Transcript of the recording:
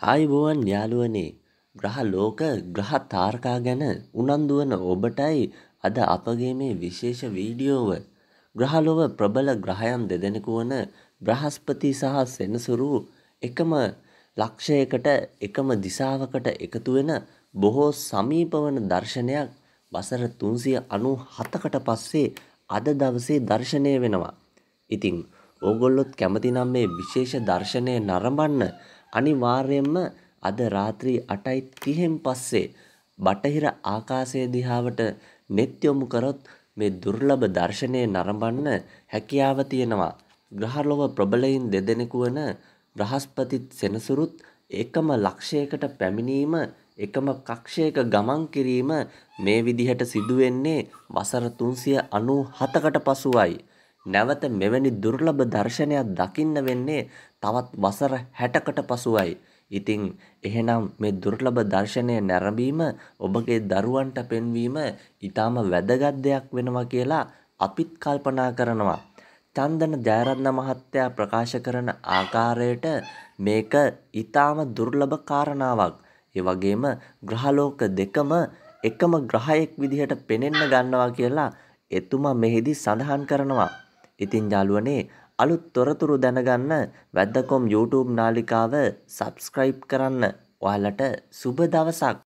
ආයුබෝවන් යාළුවනේ ග්‍රහ ලෝක ග්‍රහ තාරකා ගැන උනන්දුවන ඔබටයි අද අපගේ මේ විශේෂ වීඩියෝව ග්‍රහලොව ප්‍රබල ග්‍රහයන් දෙදෙනෙකු වන බ්‍රහස්පති සහ සෙනසුරු එකම ලක්ෂයකට එකම දිසාවකට එකතු වෙන බොහෝ සමීපවන දර්ශනයක් වසර තුන්සිය අනු හතකට පස්සේ අද දවසේ දර්ශනය වෙනවා. ඉතිං ඕගොල්ලොත් කැමතිනම් මේ විශේෂ දර්ශනය නරඹන්න අනිවාර්යයෙන්ම අද රාත්‍රී 8:30න් පස්සේ බටහිර ආකාශය දිහාවට net යොමු කරොත් මේ දුර්ලභ දර්ශනය නරඹන්න හැකියාව තියෙනවා. ග්‍රහලොව ප්‍රබලයින් දෙදෙනෙකු වන බ්‍රහස්පති සෙනසුරුත් එකම ලක්ෂයකට පැමිණීම එකම කක්ෂයක ගමන් කිරීම මේ විදිහට සිදුවෙන්නේ වසර 397කට පසුවයි. නැවත මෙවැනි දුර්ලභ දර්ශනයක් දකින්න වෙන්නේ තවත් වසර 60කට පසුවයි. ඉතින් එහෙනම් මේ දුර්ලභ දර්ශනය නැරඹීම ඔබගේ දරුවන්ට පෙන්වීම ඊටාම වැදගත් දෙයක් වෙනවා කියලා අපිත් කල්පනා කරනවා. චන්දන ජයරත්න මහත්තයා ප්‍රකාශ කරන ආකාරයට මේක ඊටාම දුර්ලභ කාරණාවක්. ඒ වගේම ග්‍රහලෝක දෙකම එකම ග්‍රහයෙක් විදිහට පෙනෙන්න ගන්නවා කියලා එතුමා මෙහිදී සඳහන් කරනවා. ඉතින් යාළුවනේ අලුත් තොරතුරු දැනගන්න වැද්දකොම් YouTube නාලිකාව සබස්ක්‍රයිබ් කරන්න ඔයාලට සුබ දවසක්